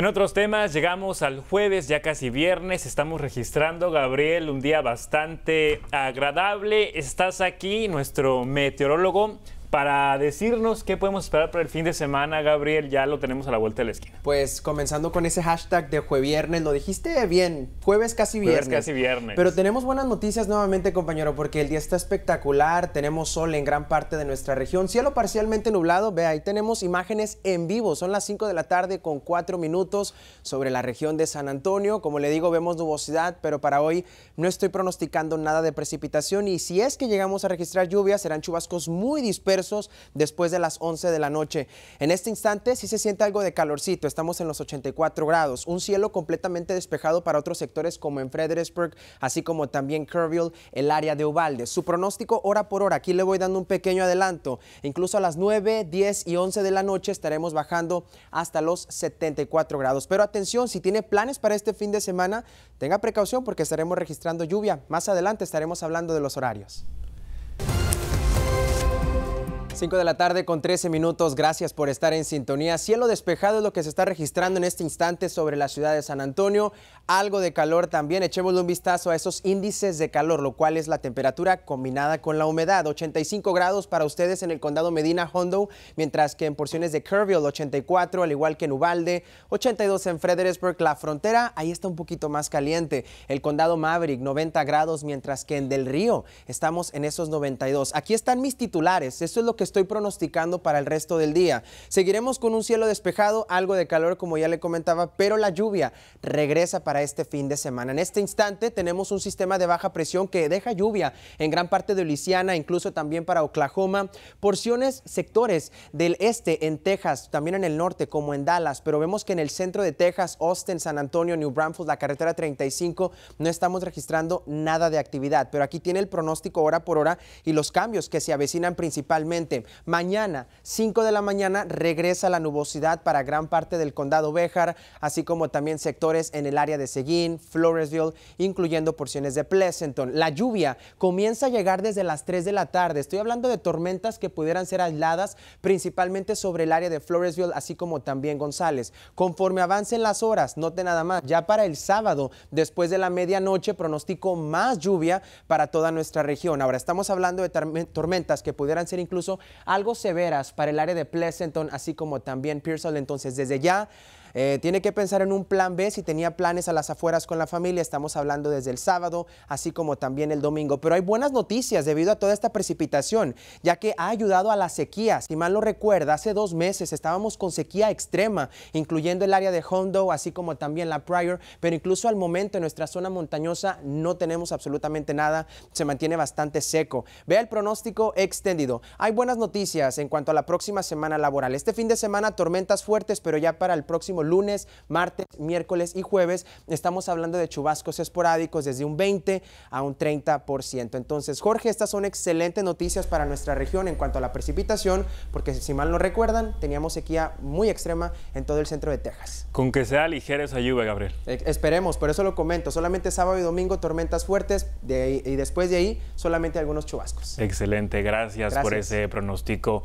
En otros temas, llegamos al jueves, ya casi viernes, estamos registrando, Gabriel, un día bastante agradable. Estás aquí, nuestro meteorólogo para decirnos qué podemos esperar para el fin de semana, Gabriel, ya lo tenemos a la vuelta de la esquina. Pues comenzando con ese hashtag de jueves-viernes, lo dijiste bien, jueves casi viernes. casi viernes. Pero tenemos buenas noticias nuevamente, compañero, porque el día está espectacular, tenemos sol en gran parte de nuestra región, cielo parcialmente nublado, ve ahí tenemos imágenes en vivo, son las 5 de la tarde con 4 minutos sobre la región de San Antonio, como le digo, vemos nubosidad, pero para hoy no estoy pronosticando nada de precipitación y si es que llegamos a registrar lluvias, serán chubascos muy dispersos después de las 11 de la noche. En este instante sí se siente algo de calorcito, estamos en los 84 grados, un cielo completamente despejado para otros sectores como en Fredericksburg, así como también Kerrville, el área de Uvalde. Su pronóstico hora por hora, aquí le voy dando un pequeño adelanto, incluso a las 9, 10 y 11 de la noche estaremos bajando hasta los 74 grados. Pero atención, si tiene planes para este fin de semana, tenga precaución porque estaremos registrando lluvia. Más adelante estaremos hablando de los horarios. 5 de la tarde con 13 minutos, gracias por estar en sintonía. Cielo despejado es lo que se está registrando en este instante sobre la ciudad de San Antonio. Algo de calor también, echémosle un vistazo a esos índices de calor, lo cual es la temperatura combinada con la humedad. 85 grados para ustedes en el condado Medina Hondo, mientras que en porciones de Kerrville 84, al igual que en Ubalde, 82 en Fredericksburg, la frontera, ahí está un poquito más caliente. El condado Maverick 90 grados, mientras que en Del Río estamos en esos 92. Aquí están mis titulares, esto es lo que estoy pronosticando para el resto del día. Seguiremos con un cielo despejado, algo de calor como ya le comentaba, pero la lluvia regresa para este fin de semana. En este instante tenemos un sistema de baja presión que deja lluvia en gran parte de Luisiana, incluso también para Oklahoma, porciones, sectores del este en Texas, también en el norte como en Dallas, pero vemos que en el centro de Texas, Austin, San Antonio, New Braunfels, la carretera 35, no estamos registrando nada de actividad, pero aquí tiene el pronóstico hora por hora y los cambios que se avecinan principalmente. Mañana, 5 de la mañana, regresa la nubosidad para gran parte del condado Béjar, así como también sectores en el área de Seguín, Floresville, incluyendo porciones de Pleasanton. La lluvia comienza a llegar desde las 3 de la tarde. Estoy hablando de tormentas que pudieran ser aisladas, principalmente sobre el área de Floresville, así como también González. Conforme avancen las horas, note nada más, ya para el sábado, después de la medianoche, pronostico más lluvia para toda nuestra región. Ahora, estamos hablando de tormentas que pudieran ser incluso algo severas para el área de Pleasanton, así como también Pearsall. Entonces, desde ya eh, tiene que pensar en un plan B si tenía planes a las afueras con la familia. Estamos hablando desde el sábado, así como también el domingo. Pero hay buenas noticias debido a toda esta precipitación, ya que ha ayudado a las sequías. Si mal no recuerda, hace dos meses estábamos con sequía extrema, incluyendo el área de Hondo, así como también la Prior. Pero incluso al momento en nuestra zona montañosa no tenemos absolutamente nada. Se mantiene bastante seco. Vea el pronóstico extendido. Hay buenas noticias en cuanto a la próxima semana laboral. Este fin de semana tormentas fuertes, pero ya para el próximo lunes, martes, miércoles y jueves. Estamos hablando de chubascos esporádicos desde un 20 a un 30%. Entonces, Jorge, estas son excelentes noticias para nuestra región en cuanto a la precipitación, porque si mal no recuerdan, teníamos sequía muy extrema en todo el centro de Texas. Con que sea ligera esa lluvia, Gabriel. E, esperemos, por eso lo comento. Solamente sábado y domingo tormentas fuertes y después de ahí solamente algunos chubascos. Excelente, gracias. por ese pronóstico.